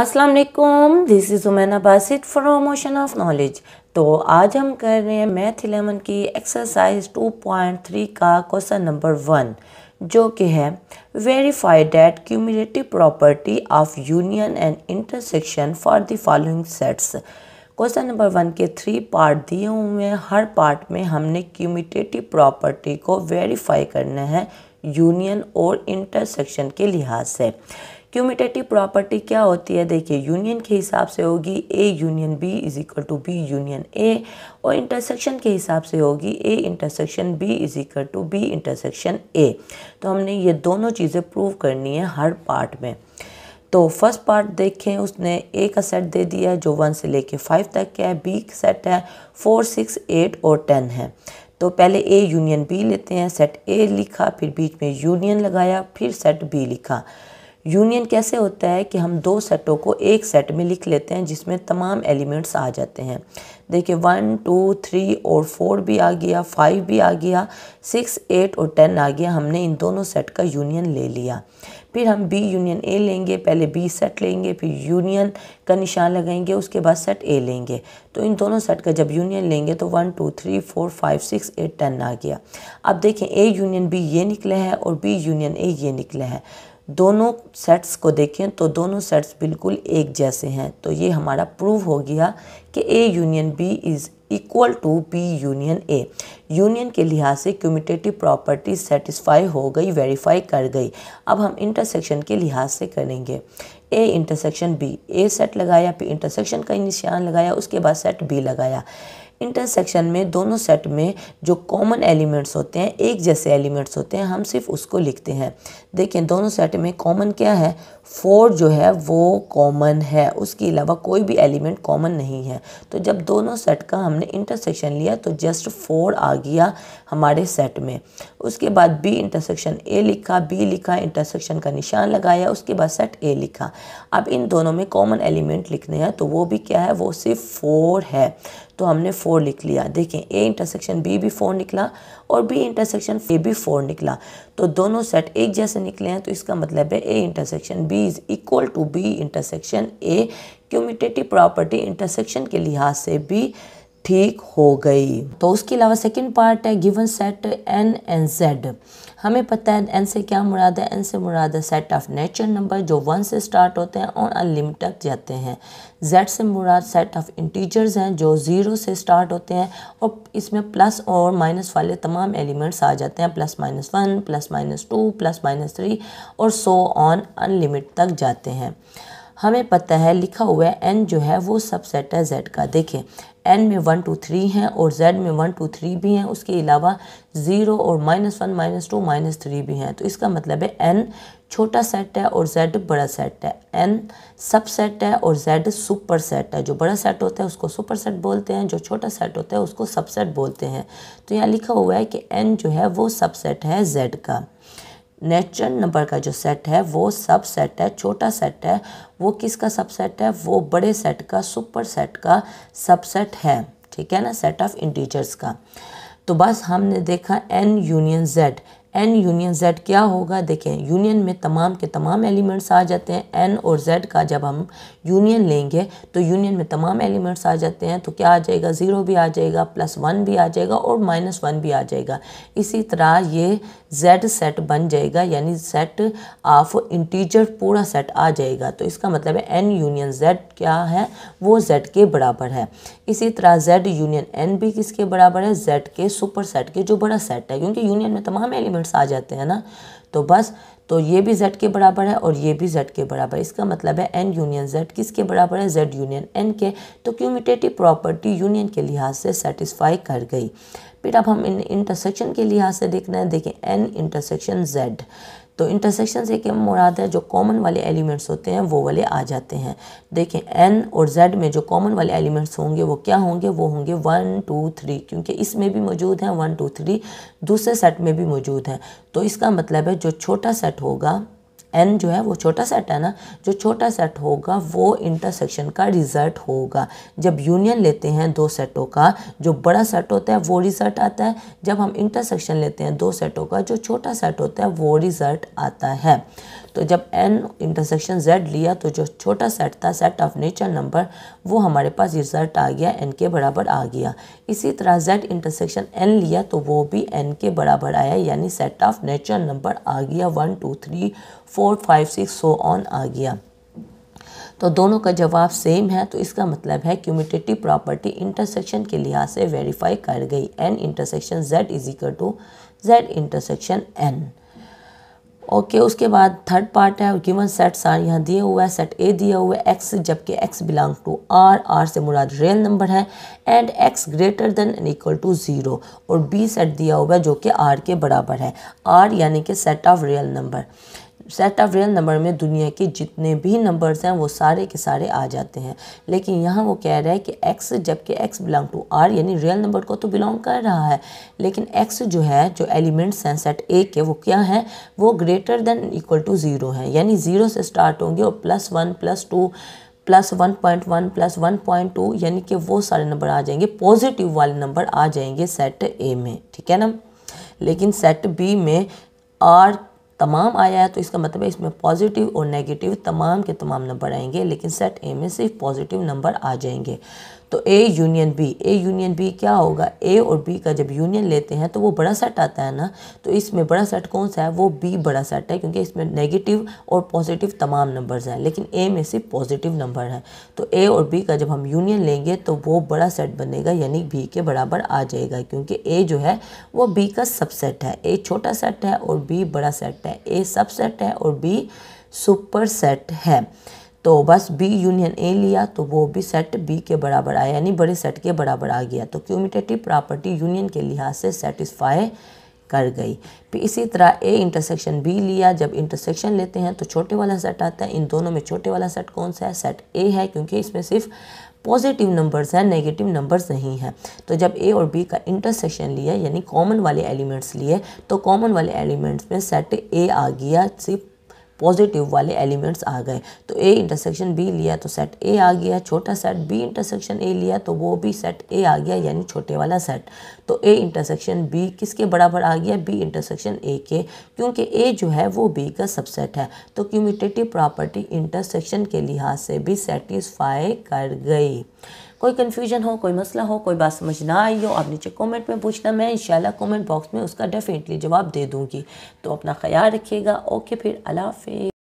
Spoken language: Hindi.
अस्सलाम वालेकुम this is Umaina Basit from Ocean of Knowledge तो आज हम कर रहे हैं मैथ इलेवन की एक्सरसाइज 2.3 का क्वेश्चन नंबर वन जो कि है verify that cumulative property of union and intersection for the following sets question number one के थ्री पार्ट दिए हुए हैं हर पार्ट में हमने क्यूमिटेटिव प्रॉपर्टी को वेरीफाई करना है यूनियन और इंटरसेक्शन के लिहाज से क्यूमिटेटिव प्रॉपर्टी क्या होती है देखिए यूनियन के हिसाब से होगी A union B is equal to B union A और इंटरसेक्शन के हिसाब से होगी A intersection B is equal to B intersection A तो हमने ये दोनों चीज़ें प्रूव करनी है हर पार्ट में तो फर्स्ट पार्ट देखें उसने ए का सेट दे दिया है जो वन से लेके फाइव तक का है बी का सेट है फोर सिक्स एट और टेन है तो पहले ए यूनियन बी लेते हैं सेट ए लिखा फिर बीच में यूनियन लगाया फिर सेट बी लिखा यूनियन कैसे होता है कि हम दो सेटों को एक सेट में लिख लेते हैं जिसमें तमाम एलिमेंट्स आ जाते हैं देखिए वन टू थ्री और फोर भी आ गया फाइव भी आ गया सिक्स एट और टेन आ गया हमने इन दोनों सेट का यूनियन ले लिया फिर हम बी यूनियन ए लेंगे पहले बी सेट लेंगे फिर यूनियन का निशान लगाएंगे उसके बाद सेट ए लेंगे तो इन दोनों सेट का जब यूनियन लेंगे तो one two three four five six eight ten आ गया अब देखें ए यूनियन बी ये निकले हैं और बी यूनियन ए ये निकले हैं दोनों सेट्स को देखें तो दोनों सेट्स बिल्कुल एक जैसे हैं तो ये हमारा प्रूव हो गया कि A union B is equal to B union A union के लिहाज से क्यूमिटेटिव प्रॉपर्टी सेटिस्फाई हो गई वेरीफाई कर गई अब हम इंटरसेक्शन के लिहाज से करेंगे A intersection B A set लगाया फिर इंटरसेक्शन का निशान लगाया उसके बाद सेट बी लगाया इंटरसेक्शन में दोनों सेट में जो कॉमन एलिमेंट्स होते हैं एक जैसे एलिमेंट्स होते हैं हम सिर्फ उसको लिखते हैं देखें दोनों सेट में कॉमन क्या है फोर जो है वो कॉमन है उसके अलावा कोई भी एलिमेंट कॉमन नहीं है तो जब दोनों सेट का हमने इंटरसेक्शन लिया तो जस्ट फोर आ गया हमारे सेट में उसके बाद बी इंटरसेक्शन ए लिखा बी लिखा इंटरसेक्शन का निशान लगाया उसके बाद सेट ए लिखा अब इन दोनों में कॉमन एलिमेंट लिखने हैं तो वो भी क्या है वो सिर्फ फोर है तो हमने फ़ोर लिख लिया देखें ए इंटरसेक्शन बी भी फ़ोर निकला और बी इंटरसेक्शन ए भी फ़ोर निकला तो दोनों सेट एक जैसे निकले हैं तो इसका मतलब है A intersection B is equal to B intersection A commutative property intersection के लिहाज से भी ठीक हो गई तो उसके अलावा सेकेंड पार्ट है given set N and Z हमें पता है एन से क्या मुराद है एन से मुराद है सेट ऑफ नेचुरल नंबर जो वन से स्टार्ट होते हैं और अनलिमिट तक जाते हैं जेड से मुराद सेट ऑफ इंटीजर्स हैं जो ज़ीरो से स्टार्ट होते हैं और इसमें प्लस और माइनस वाले तमाम एलिमेंट्स आ जाते हैं plus minus one plus minus two plus minus three और सो ऑन अनलिमिट तक जाते हैं हमें पता है लिखा हुआ है एन जो है वो सब सेट है जेड का देखें एन में वन टू थ्री हैं और जेड में वन टू थ्री भी हैं उसके अलावा ज़ीरो और minus one minus two minus three भी हैं तो इसका मतलब है एन छोटा सेट है और जेड बड़ा सेट है एन सब सेट है और जेड सुपर सेट है जो बड़ा सेट होता है उसको सुपर सेट बोलते हैं जो छोटा सेट होता है उसको सबसेट बोलते हैं तो यहाँ लिखा हुआ है कि एन जो है वो सबसेट है जेड का नेचुरल नंबर का जो सेट है वो सब सेट है छोटा सेट है वो किसका सबसेट है वो बड़े सेट का सुपर सेट का सबसेट है ठीक है ना सेट ऑफ इंटीजर्स का तो बस हमने देखा N union Z N union Z क्या होगा देखें यूनियन में तमाम के तमाम एलिमेंट्स आ जाते हैं एन और जेड का जब हम यूनियन लेंगे तो यूनियन में तमाम एलिमेंट्स आ जाते हैं तो क्या आ जाएगा ज़ीरो भी आ जाएगा प्लस वन भी आ जाएगा और माइनस वन भी आ जाएगा इसी तरह ये जेड सेट बन जाएगा यानी सेट ऑफ इंटीजर पूरा सेट आ जाएगा तो इसका मतलब है एन यूनियन जेड क्या है वो जेड के बराबर है इसी तरह जेड यूनियन एन भी किसके बराबर है जेड के सुपर सेट के जो बड़ा सेट है क्योंकि यूनियन में तमाम एलिमेंट एलिमेंट्स आ जाते हैं ना तो बस तो ये भी जेड के बराबर है और ये भी जेड के बराबर इसका मतलब है एन यूनियन जेड किसके बराबर है जेड यूनियन एन के तो क्यूमिटेटिव प्रॉपर्टी यूनियन के लिहाज से सेटिस्फाई कर गई फिर अब हम इन इंटरसेक्शन के लिहाज से देखना है देखें एन इंटरसेक्शन जेड तो इंटरसेक्शन से क्या मुराद है जो कॉमन वाले एलिमेंट्स होते हैं वो वाले आ जाते हैं देखें एन और जेड में जो कॉमन वाले एलिमेंट्स होंगे वो क्या होंगे वो होंगे वन टू थ्री क्योंकि इसमें भी मौजूद हैं वन टू थ्री दूसरे सेट में भी मौजूद हैं तो इसका मतलब है जो छोटा सेट होगा एन जो है वो छोटा सेट है ना जो छोटा सेट होगा वो इंटरसेक्शन का रिजल्ट होगा जब यूनियन लेते हैं दो सेटों का जो बड़ा सेट होता है वो रिजल्ट आता है जब हम इंटरसेक्शन लेते हैं दो सेटों का जो छोटा सेट होता है वो रिजल्ट आता है तो जब एन इंटरसेक्शन जेड लिया तो जो छोटा सेट था सेट ऑफ नेचर नंबर वो हमारे पास रिजल्ट आ गया एन के बराबर आ गया इसी तरह जेड इंटरसेक्शन एन लिया तो वो भी एन के बराबर आया यानी सेट ऑफ नेचर नंबर आ गया one two three four five six so on आ गया तो दोनों का जवाब सेम है तो इसका मतलब है क्यूमिटेटिव प्रॉपर्टी इंटरसेक्शन के लिहाज से वेरीफाई कर गई N intersection Z is equal to Z intersection N okay उसके बाद थर्ड पार्ट है गिवन सेट्स आर यहाँ दिए हुए हैं सेट ए दिया हुआ है एक्स जबकि X belong to R R से मुराद रियल नंबर है and X greater than and equal to zero और बी सेट दिया हुआ है जो कि आर के बराबर है आर यानी कि set of real number set of real number में दुनिया के जितने भी नंबर्स हैं वो सारे के सारे आ जाते हैं लेकिन यहाँ वो कह रहा है कि एक्स जबकि एक्स बिलोंग टू आर यानी रियल नंबर को तो बिलोंग कर रहा है लेकिन एक्स जो है जो एलिमेंट्स हैं सेट ए के वो क्या हैं वो greater than equal to zero हैं यानी ज़ीरो से स्टार्ट होंगे और plus one plus two plus one point one plus one point two यानी कि वो सारे नंबर आ जाएंगे पॉजिटिव वाले नंबर आ जाएंगे सेट ए में ठीक है ना लेकिन सेट बी में आर तमाम आया है तो इसका मतलब है इसमें पॉजिटिव और नेगेटिव तमाम के तमाम नंबर आएंगे लेकिन सेट ए में सिर्फ पॉजिटिव नंबर आ जाएंगे तो A union B A union B क्या होगा ए और बी का जब यूनियन लेते हैं तो वो बड़ा सेट आता है ना तो इसमें बड़ा सेट कौन सा है वो बी बड़ा सेट है क्योंकि इसमें नेगेटिव और पॉजिटिव तमाम नंबर हैं लेकिन ए में सिर्फ पॉजिटिव नंबर है तो ए और बी का जब हम यूनियन लेंगे तो वो बड़ा सेट बनेगा यानी बी के बराबर आ जाएगा क्योंकि ए जो है वो बी का सबसेट है ए छोटा सेट है और बी बड़ा सेट है ए सबसेट है और बी सुपर सेट है तो बस बी यूनियन ए लिया तो वो भी सेट बी के बराबर आया यानी बड़े सेट के बराबर आ गया तो क्यूमिटेटिव प्रॉपर्टी यूनियन के लिहाज से सेटिस्फाई कर गई फिर इसी तरह ए इंटरसेक्शन बी लिया जब इंटरसेक्शन लेते हैं तो छोटे वाला सेट आता है इन दोनों में छोटे वाला सेट कौन सा है सेट ए है क्योंकि इसमें सिर्फ पॉजिटिव नंबर्स हैं नेगेटिव नंबर्स नहीं हैं तो जब ए और बी का इंटरसेक्शन लिया यानी कॉमन वाले एलिमेंट्स लिए तो कॉमन वाले एलिमेंट्स में सेट ए आ गया सिर्फ पॉजिटिव वाले एलिमेंट्स आ गए तो ए इंटरसेक्शन बी लिया तो सेट ए आ गया छोटा सेट बी इंटरसेक्शन ए लिया तो वो भी सेट ए आ गया यानी छोटे वाला सेट तो ए इंटरसेक्शन बी किसके बराबर आ गया बी इंटरसेक्शन ए के क्योंकि ए जो है वो बी का सबसेट है तो क्यूमिटेटिव प्रॉपर्टी इंटरसेक्शन के लिहाज से भी सेटिस्फाई कर गई कोई कन्फ्यूजन हो कोई मसला हो कोई बात समझ ना आई हो आप नीचे कमेंट में पूछना मैं इंशाल्लाह कमेंट बॉक्स में उसका डेफिनेटली जवाब दे दूँगी तो अपना ख्याल रखिएगा ओके फिर अला